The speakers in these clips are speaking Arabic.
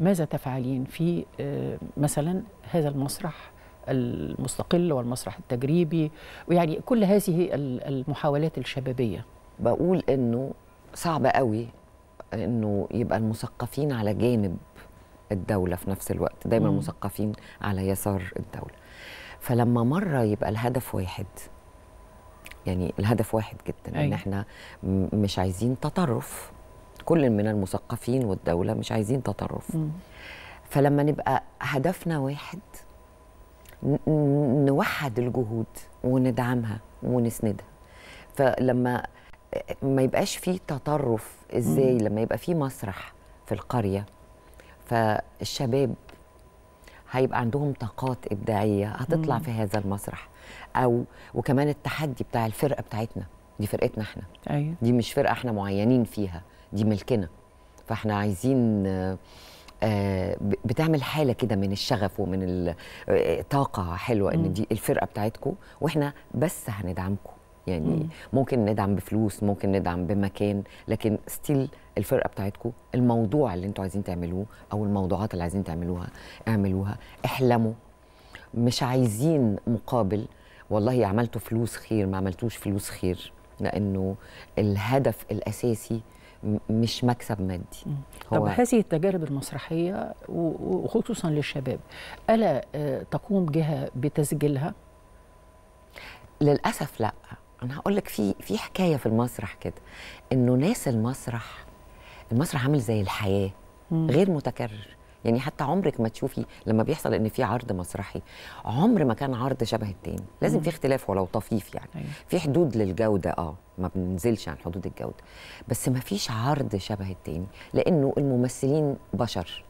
ماذا تفعلين في آه، مثلا هذا المسرح المستقل والمسرح التجريبي ويعني كل هذه المحاولات الشبابية بقول انه صعب قوي انه يبقى المثقفين على جانب الدولة في نفس الوقت دايما مم. المثقفين على يسار الدولة فلما مرة يبقى الهدف واحد يعني الهدف واحد جدا أي. ان أيوة. احنا مش عايزين تطرف كل من المثقفين والدوله مش عايزين تطرف م. فلما نبقى هدفنا واحد نوحد الجهود وندعمها ونسندها فلما ما يبقاش في تطرف ازاي لما يبقى في مسرح في القريه فالشباب هيبقى عندهم طاقات ابداعيه هتطلع في هذا المسرح او وكمان التحدي بتاع الفرقه بتاعتنا دي فرقتنا احنا أيوة. دي مش فرقه احنا معينين فيها دي ملكنا فاحنا عايزين آه، بتعمل حاله كده من الشغف ومن الطاقه آه، حلوه ان دي الفرقه بتاعتكم واحنا بس هندعمكم يعني ممكن ندعم بفلوس ممكن ندعم بمكان لكن ستيل الفرقه بتاعتكم الموضوع اللي انتوا عايزين تعملوه او الموضوعات اللي عايزين تعملوها اعملوها احلموا مش عايزين مقابل والله عملتوا فلوس خير ما عملتوش فلوس خير لانه الهدف الاساسي مش مكسب مادي هو طب هذه التجارب المسرحيه وخصوصا للشباب الا آه، تقوم جهه بتسجيلها للاسف لا انا هقول لك في في حكايه في المسرح كده انه ناس المسرح المسرح عامل زي الحياه غير متكرر يعني حتى عمرك ما تشوفي لما بيحصل ان في عرض مسرحي عمر ما كان عرض شبه التاني لازم مم. في اختلاف ولو طفيف يعني أيوة. في حدود للجوده اه ما بننزلش عن حدود الجوده بس ما فيش عرض شبه التاني لانه الممثلين بشر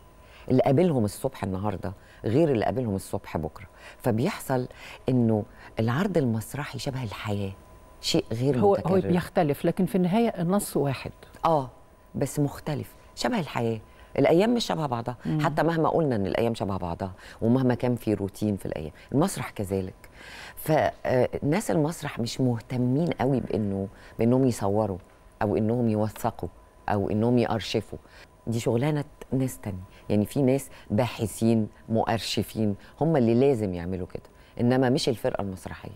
اللي قابلهم الصبح النهارده غير اللي قابلهم الصبح بكره فبيحصل انه العرض المسرحي شبه الحياه شيء غير هو متكرر هو بيختلف لكن في النهايه النص واحد اه بس مختلف شبه الحياه الايام مش شبه بعضها مم. حتى مهما قلنا ان الايام شبه بعضها ومهما كان في روتين في الايام المسرح كذلك فناس آه، المسرح مش مهتمين قوي بانه بانهم يصوروا او انهم يوثقوا او انهم يارشفوا دي شغلانه ناس تانية يعني في ناس باحثين مؤرشفين هم اللي لازم يعملوا كده انما مش الفرقه المسرحيه